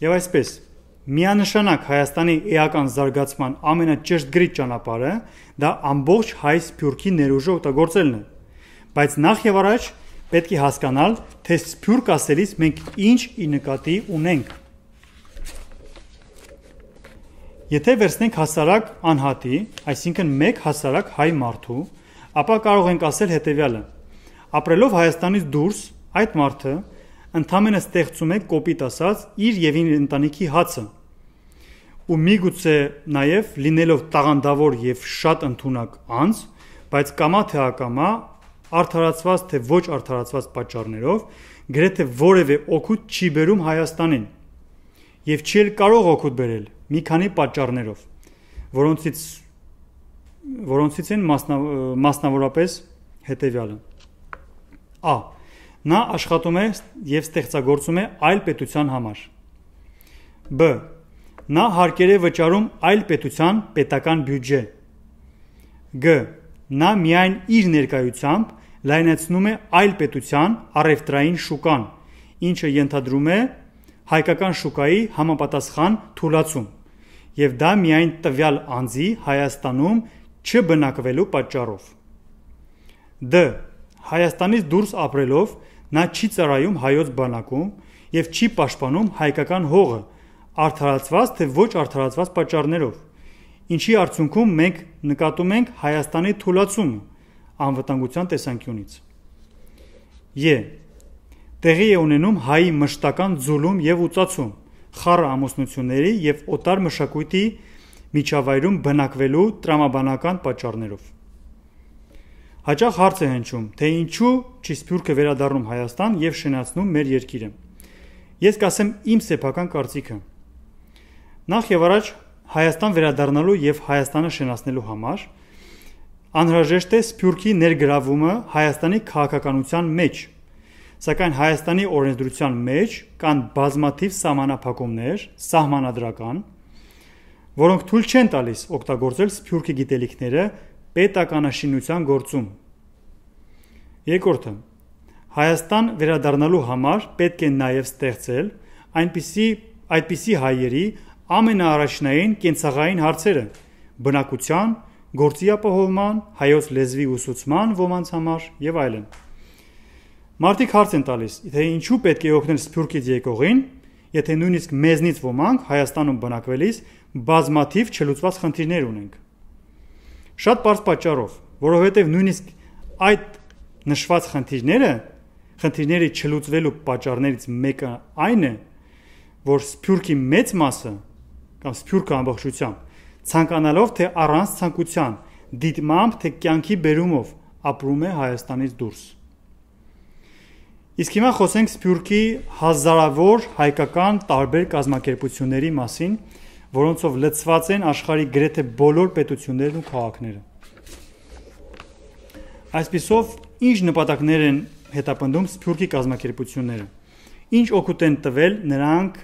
Եվ այսպես միանշանակ Հայաստանի էական զարգացման ամենաճշգրիտ ճանապարհը դա ամբողջ հայ սփյուռքի ներուժը օգտագործելն է։ Բայց նախ եւ առաջ պետք է հասկանալ, թե սփյուռք ասելիս մենք ինչ ի նկատի ունենք։ Եթե վերցնենք հասարակ անհատի, այսինքն մեկ հասարակ հայ մարդու, ապա կարող ենք ասել հետևյալը. ապրելով Հայաստանից դուրս, այդ մարդը ընդամենը ստեղծում է կոպիտ ասած իր եւ իր ընտանիքի հացը ու միգուցե նաև լինելով տաղանդավոր եւ շատ ընդունակ անձ, բայց կամա թե ակամա արդարացված թե ոչ արդարացված պատճառներով գրեթե որևէ օգուտ չի բերում Հայաստանին եւ չի էլ կարող օգուտ բերել մի քանի պատճառներով, որոնցից որոնցից են մասնավ, մասնավորապես հետեւյալը. Ա Նա աշխատում է եւ ստեղծագործում է այլ պետության համար։ Բ. Նա հարկեր է վճարում այլ պետության պետական բյուջե։ Գ. Նա միայն իր ներկայությամբ լայնացնում է այլ պետության առևտրային շուկան, ինչը ենթադրում է հայկական շուկայի համապատասխան թուլացում եւ դա միայն տվյալ անձի Հայաստանում չբնակվելու պատճառով։ Դ. Հայաստանից դուրս ապրելով նա չի ծառայում հայոց բանակում եւ չի պաշտպանում հայկական հողը արդարացված թե ոչ արդարացված պատճառներով ինչի արդյունքում մենք նկատում ենք Հայաստանի թուլացումը անվտանգության տեսանկյունից Ե տեղի է ունենում հայի մշտական ձուլում եւ ուծացում խառը ամուսնությունների եւ օտար մշակույթի միջավայրում բնակվելու տրամաբանական պատճառներով Հաճախ հարց է հնչում, թե ինչու չի Սփյուռքը վերադառնում Հայաստան եւ շնացնում մեր երկիրը։ Ես կասեմ իմ սեփական կարծիքը։ Նախ եւ առաջ Հայաստան վերադառնալու եւ Հայաստանը շնացնելու համար անհրաժեշտ է Սփյուռքի ներգրավումը Հայաստանի քաղաքականության մեջ։ Սակայն Հայաստանի օրենսդրության մեջ կան բազմաթիվ սահմանափակումներ, սահմանադրական, որոնք թույլ չեն տալիս օգտագործել Սփյուռքի գիտելիքները պետականաշինության գործում։ Երկրորդը Հայաստան վերադառնալու համար պետք է նաև ստեղծել այնպիսի այդպիսի հայերի ամենաառաջնային կենցաղային հարցերը՝ բնակության, գործի ապահովման, հայոց լեզվի ուսուցման ոմանց համար եւ այլն։ Մարդիկ հարց են տալիս, թե ինչու պետք է օգնել Սփյուռքից եկողին, եթե նույնիսկ մեզնից ոմանք Հայաստանում բնակվելիս բազմաթիվ չլուծված խնդիրներ ունենք։ Շատ པարզ պատճառով, որովհետև նույնիսկ այդ նշված խնդիրները խնդիրների չլուծվելու պատճառներից մեկը այն է, որ սփյուրքի մեծ մասը կամ սփյուրքը ամբողջությամբ ցանկանալով թե առանց ցանկության, դիտմամբ թե կյանքի բերումով ապրում է Հայաստանից դուրս։ Իսկ հիմա խոսենք սփյուրքի հազարավոր հայկական տարբեր կազմակերպությունների մասին, որոնցով լծված են աշխարի գրեթե բոլոր պետություններն ու քաղաքները։ Այսպիսով ինչ նպատակներ են հետապնդում Սփյուռքի կազմակերպությունները։ Ինչ օգուտ են տվել նրանք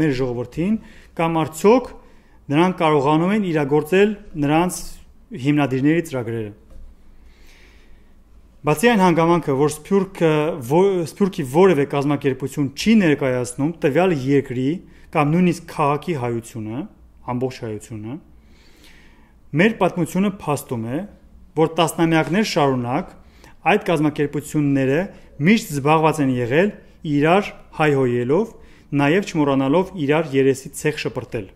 մեր ժողովրդին կամ արդյոք նրանք կարողանում են իրագործել նրանց հիմնադիրների ծրագրերը։ Բացի այն հանգամանքը, որ Սփյուռքը Սփյուռքի որևէ կազմակերպություն չի ներկայացնում տվյալ երկրի կամ նույնիսկ քաղաքի հայությունը, ամբողջ հայությունը, մեր պատմությունը փաստում է, որ տասնամյակներ շարունակ այդ կազմակերպությունները միշտ զբաղված են եղել իրար հայհոյելով, նաև չմոռանալով իրար երեսի ցեղ շպրտել։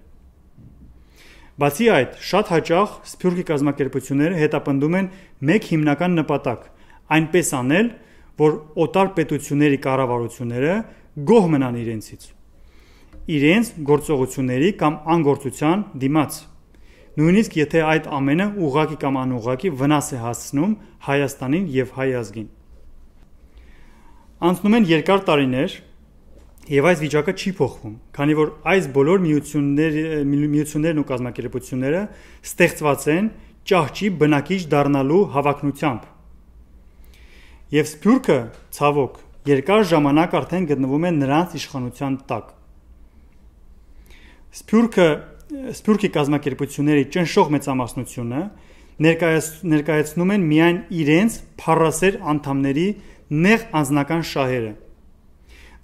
Բացի այդ, շատ հաճախ սփյուռքի կազմակերպությունները հետապնդում են մեկ հիմնական նպատակ՝ այնպես անել, որ օտար պետությունների կառավարությունները գոհ մնան իրենցից։ Իրենց գործողությունների կամ անգործության դիմաց նույնիսկ եթե այդ ամենը ուղակի կամ անուղակի վնաս է հասցնում Հայաստանին եւ հայ ազգին։ Անցնում են երկար տարիներ եւ այս վիճակը չի փոխվում, քանի որ այս բոլոր միություններ միություններն ու կազմակերպությունները ստեղծված են ճահճի բնակիչ դառնալու հավակնությամբ։ Եվ Սփյուռքը ցավոք երկար ժամանակ արդեն գտնվում է նրանց իշխանության տակ։ Սփյուռքը Սփյուռքի կազմակերպությունների ճնշող մեծամասնությունը ներկայաց, ներկայացնում են միայն իրենց փառասեր անդամների նեղ անձնական շահերը։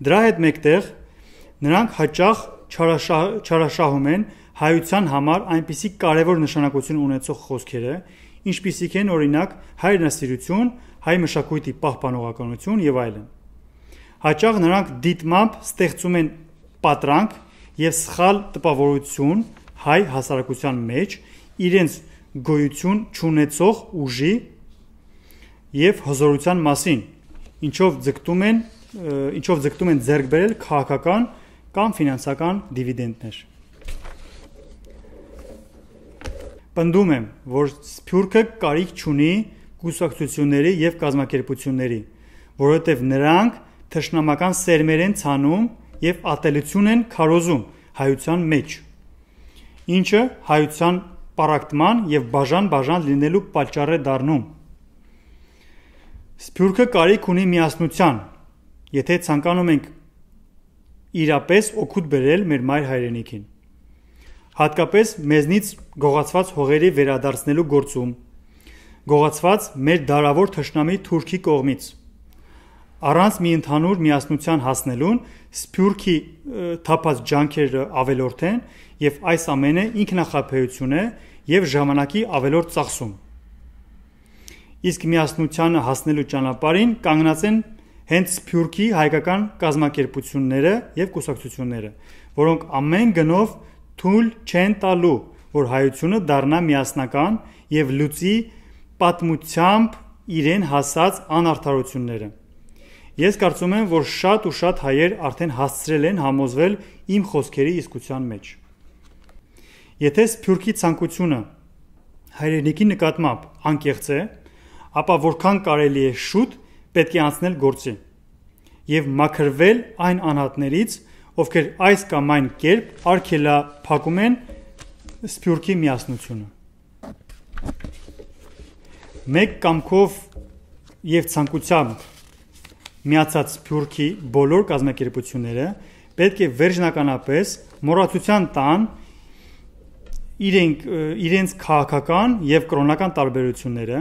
Դրա հետ մեկտեղ նրանք հաճախ չարաշահ, չարաշահում են հայության համար այնպիսի կարևոր նշանակություն ունեցող խոսքերը, ինչպիսիք են օրինակ հայրենասիրություն, հայ մշակույթի պահպանողականություն եւ այլն։ Հաճախ նրանք դիտմամբ ստեղծում են պատրանք եւ սխալ տպավորություն հայ հասարակության մեջ իրենց գոյություն չունեցող ուժի եւ հզորության մասին, ինչով ձգտում են, ինչով ձգտում են ձեռք բերել քաղաքական կամ ֆինանսական դիվիդենդներ։ Պնդում եմ, որ Սփյուռքը կարիք չունի գուսակցությունների եւ կազմակերպությունների, որովհետեւ նրանք թշնամական սերմեր են ցանում եւ ատելություն են քարոզում հայության մեջ, ինչը հայության պարակտման եւ բաժան-բաժան լինելու պատճառ է դառնում։ Սփյուռքը կարիք ունի միասնության, եթե ցանկանում ենք իրապես օգուտ բերել մեր մայր հայրենիքին։ Հատկապես մեզնից գողացված հողերի վերադարձնելու գործում, գողացված մեր դարավոր թշնամի Թուրքի կողմից։ Առանց մի ընդհանուր միասնության հասնելուն Սփյուռքի թափած ջանքերը ավելորդ են եւ այս ամենը ինքնախապեյություն է եւ ժամանակի ավելորդ ծախսում։ Իսկ միասնությանը հասնելու ճանապարհին կանգնած են հենց Սփյուռքի հայկական կազմակերպությունները եւ կուսակցությունները, որոնք ամեն գնով թույլ չեն տալու, որ հայությունը դառնա միասնական եւ լուծի պատմությամբ իրեն հասած անարդարությունները։ Ես կարծում եմ, որ շատ ու շատ հայեր արդեն հասցրել են համոզվել իմ խոսքերի իսկության մեջ։ Եթե Սփյուռքի ցանկությունը հայրենիքի նկատմամբ անկեղծ է, ապա որքան կարելի է շուտ պետք է անցնել գործի եւ մաքրվել այն անհատներից, ովքեր այս կամ այն կերպ արգելա փակում են Սփյուռքի միասնությունը։ Մեկ կամքով եւ ցանկությամբ միացած Սփյուռքի բոլոր կազմակերպությունները պետք է վերջնականապես մոռացության տան իրենք իրենց քաղաքական եւ կրոնական տարբերությունները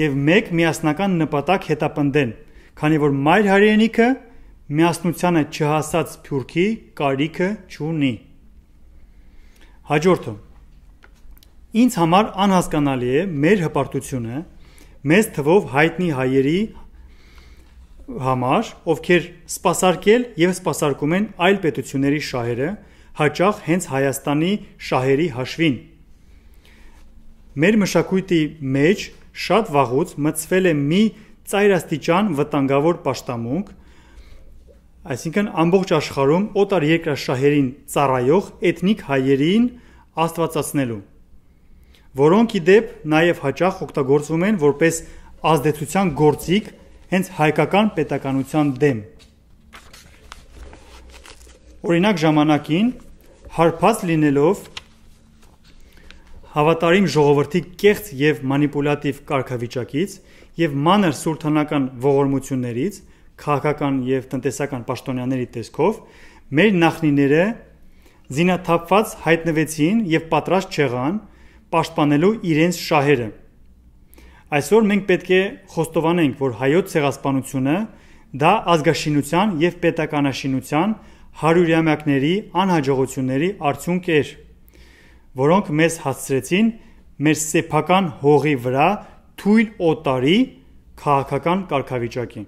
եւ մեկ միասնական նպատակ հետապնդեն, քանի որ մայր հայրենիքը միասնությանը չհասած Սփյուռքի կարիքը չունի։ Հաջորդը Ինձ համար անհասկանալի է մեր հպարտությունը մեծ թվով հայտնի հայերի համար, ովքեր սпасարկել եւ սпасարկում են այլ պետությունների շահերը, հաճախ հենց Հայաստանի շահերի հաշվին։ Մեր մշակույթի մեջ շատ վաղուց մցվել է մի ծայրաստիճան վտանգավոր պաշտամունք, այսինքն ամբողջ աշխարհում օտար երկրաշահերին ծառայող էթնիկ հայերին աստվածացնելու, որոնք իդեպ նաև հաճախ օգտագործվում են որպես ազդեցության գործիք հենց հայկական պետականության դեմ։ Օրինակ ժամանակին հարփած լինելով հավատարիմ ժողովրդի կեղծ եւ մանիպուլատիվ կարգավիճակից եւ մանր սուլթանական ողորմություններից քաղաքական եւ տնտեսական պաշտոնյաների տեսքով մեր նախնիները զինաթափված հայտնվեցին եւ պատրաստ չեղան պաշտպանելու իրենց շահերը Այսօր մենք պետք է խոստովանենք, որ հայոց ցեղասպանությունը դա ազգաշինության եւ պետականաշինության հարյուրյամյակների անհաջողությունների արդյունք էր, որոնք մեզ հասցրեցին մեր սեփական հողի վրա թույլ օտարի քաղաքական կարգավիճակի։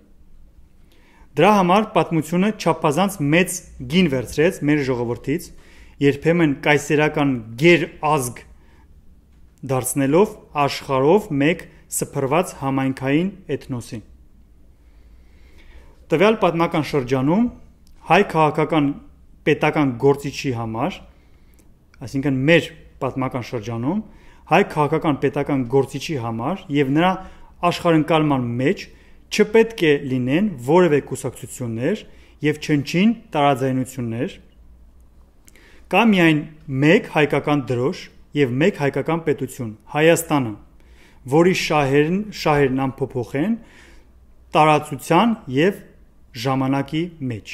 Դրա համար պատմությունը չափազանց մեծ գին վերցրեց մեր ժողովրդից, երբեմն կայսերական գեր ազգ դարձնելով աշխարհով մեկ սփռված համայնքային էթնոսի։ Տվյալ պատմական շրջանում հայ քաղաքական պետական գործիչի համար, այսինքն մեր պատմական շրջանում հայ քաղաքական պետական գործիչի համար եւ նրա աշխարհընկալման մեջ չպետք է լինեն որևէ կուսակցություններ եւ չնչին տարաձայնություններ կա միայն մեկ հայկական դրոշ եւ մեկ հայկական պետություն Հայաստանը որի շահերն շահերն ամփոփող են տարածության եւ ժամանակի մեջ։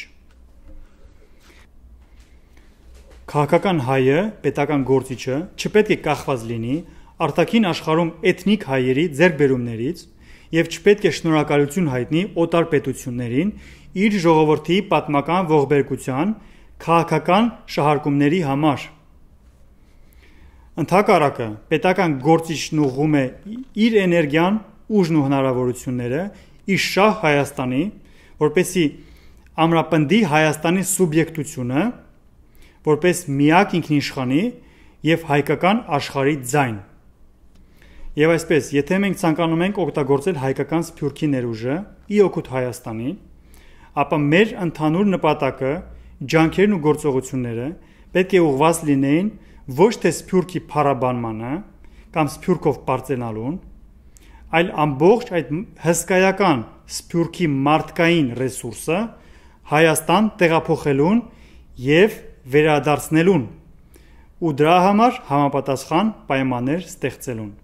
Քաղաքական հայը, պետական գործիչը չպետք է կախված լինի արտաքին աշխարհում էթնիկ հայերի ձերբերումներից եւ չպետք է շնորհակալություն հայտնի օտար պետություններին իր ժողովրդի պատմական ողբերգության քաղաքական շահարկումների համար։ Ընթակարակը պետական գործիչն ուղում է իր էներգիան, ուժն ու հնարավորությունները իր շահ Հայաստանի, որպեսի ամրապնդի Հայաստանի սուբյեկտությունը, որպես միակ ինքնիշխանի եւ հայկական աշխարհի ձայն։ Եվ այսպես, եթե մենք ցանկանում ենք օգտագործել հայկական սփյուռքի ներուժը՝ ի օգուտ Հայաստանի, ապա մեր ընդհանուր նպատակը, ջանքերն ու գործողությունները պետք է ուղված լինեին ոչ թե սփյուրքի փարաբանմանը կամ սփյուրքով բարձենալուն, այլ ամբողջ այդ հսկայական սփյուրքի մարդկային ռեսուրսը Հայաստան տեղափոխելուն եւ վերադարձնելուն ու դրա համար համապատասխան պայմաններ ստեղծելուն